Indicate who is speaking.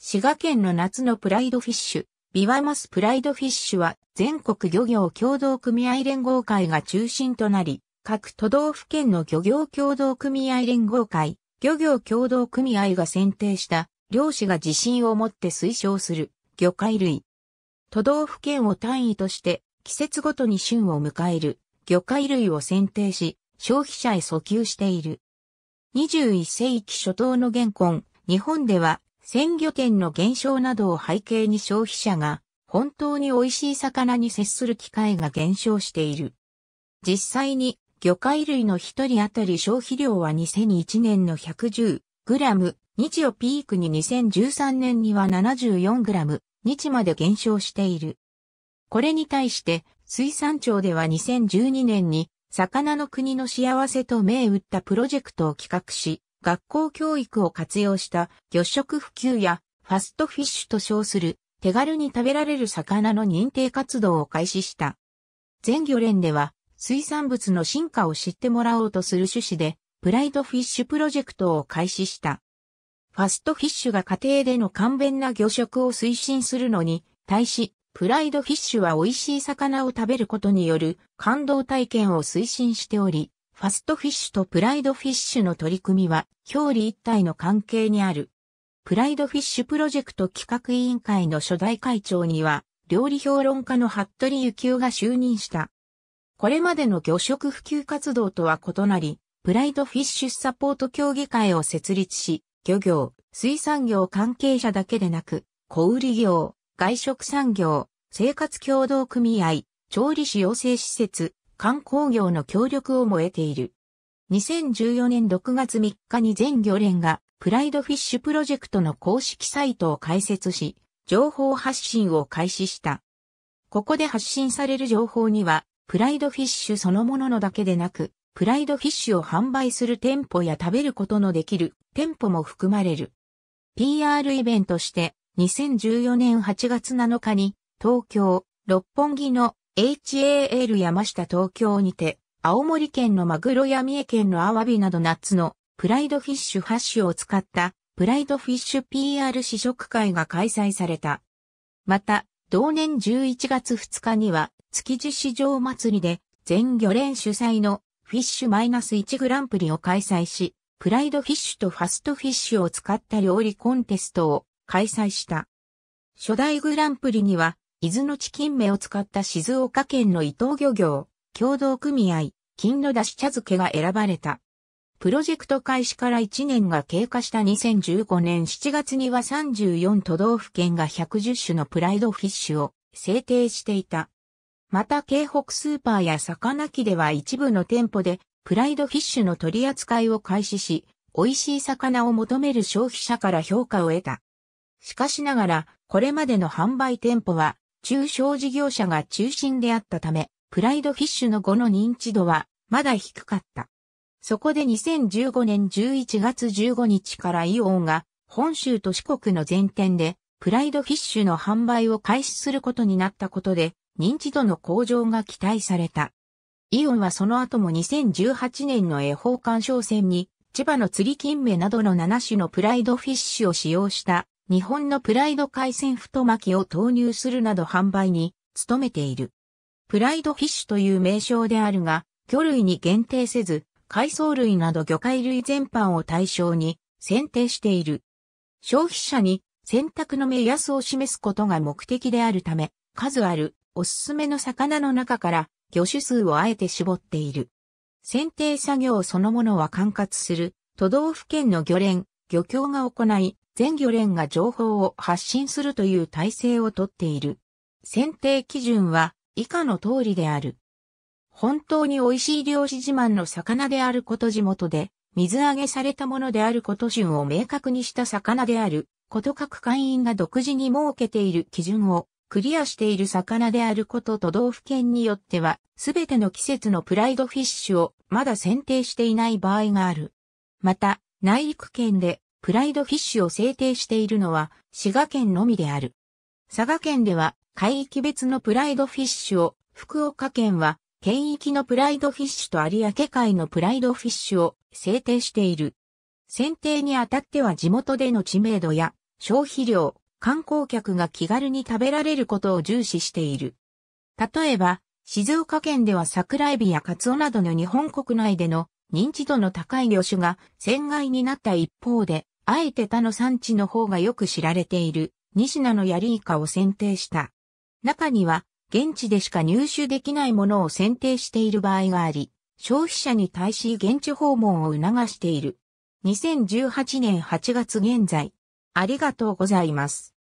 Speaker 1: 滋賀県の夏のプライドフィッシュ、ビワマスプライドフィッシュは全国漁業協同組合連合会が中心となり、各都道府県の漁業協同組合連合会、漁業協同組合が選定した漁師が自信を持って推奨する魚介類。都道府県を単位として季節ごとに旬を迎える魚介類を選定し消費者へ訴求している。21世紀初頭の現今、日本では鮮魚店の減少などを背景に消費者が本当に美味しい魚に接する機会が減少している。実際に魚介類の一人当たり消費量は2001年の 110g 日をピークに2013年には 74g 日まで減少している。これに対して水産庁では2012年に魚の国の幸せと銘打ったプロジェクトを企画し、学校教育を活用した魚食普及やファストフィッシュと称する手軽に食べられる魚の認定活動を開始した。全漁連では水産物の進化を知ってもらおうとする趣旨でプライドフィッシュプロジェクトを開始した。ファストフィッシュが家庭での簡便な魚食を推進するのに対しプライドフィッシュは美味しい魚を食べることによる感動体験を推進しており、ファストフィッシュとプライドフィッシュの取り組みは表裏一体の関係にある。プライドフィッシュプロジェクト企画委員会の初代会長には、料理評論家の服部幸雄が就任した。これまでの魚食普及活動とは異なり、プライドフィッシュサポート協議会を設立し、漁業、水産業関係者だけでなく、小売業、外食産業、生活協同組合、調理師養成施設、観光業の協力をも得ている。2014年6月3日に全漁連がプライドフィッシュプロジェクトの公式サイトを開設し、情報発信を開始した。ここで発信される情報には、プライドフィッシュそのもののだけでなく、プライドフィッシュを販売する店舗や食べることのできる店舗も含まれる。PR イベントして2014年8月7日に東京、六本木の HAL 山下東京にて、青森県のマグロや三重県のアワビなど夏のプライドフィッシュハッシュを使ったプライドフィッシュ PR 試食会が開催された。また、同年11月2日には築地市場祭りで全魚連主催のフィッシュマイナス1グランプリを開催し、プライドフィッシュとファストフィッシュを使った料理コンテストを開催した。初代グランプリには伊豆のチキン目を使った静岡県の伊東漁業、共同組合、金の出し茶漬けが選ばれた。プロジェクト開始から1年が経過した2015年7月には34都道府県が110種のプライドフィッシュを制定していた。また、京北スーパーや魚機では一部の店舗でプライドフィッシュの取り扱いを開始し、美味しい魚を求める消費者から評価を得た。しかしながら、これまでの販売店舗は中小事業者が中心であったため、プライドフィッシュの後の認知度はまだ低かった。そこで2015年11月15日からイオンが本州と四国の全店でプライドフィッシュの販売を開始することになったことで認知度の向上が期待された。イオンはその後も2018年の恵方鑑賞戦に千葉の釣り金目などの7種のプライドフィッシュを使用した日本のプライド海鮮太巻きを投入するなど販売に努めている。プライドフィッシュという名称であるが、魚類に限定せず、海藻類など魚介類全般を対象に選定している。消費者に選択の目安を示すことが目的であるため、数あるおすすめの魚の中から魚種数をあえて絞っている。選定作業そのものは管轄する都道府県の漁連、漁協が行い、全漁連が情報を発信するという体制をとっている。選定基準は以下の通りである。本当に美味しい漁師自慢の魚であること地元で、水揚げされたものであること旬を明確にした魚である、こと各会員が独自に設けている基準をクリアしている魚であること都道府県によっては、すべての季節のプライドフィッシュをまだ選定していない場合がある。また、内陸圏でプライドフィッシュを制定しているのは滋賀県のみである。佐賀県では海域別のプライドフィッシュを、福岡県は県域のプライドフィッシュと有明海のプライドフィッシュを制定している。選定にあたっては地元での知名度や消費量、観光客が気軽に食べられることを重視している。例えば、静岡県では桜エビやカツオなどの日本国内での認知度の高い魚種が船外になった一方で、あえて他の産地の方がよく知られている、西名のヤリイカを選定した。中には、現地でしか入手できないものを選定している場合があり、消費者に対し現地訪問を促している。2018年8月現在。ありがとうございます。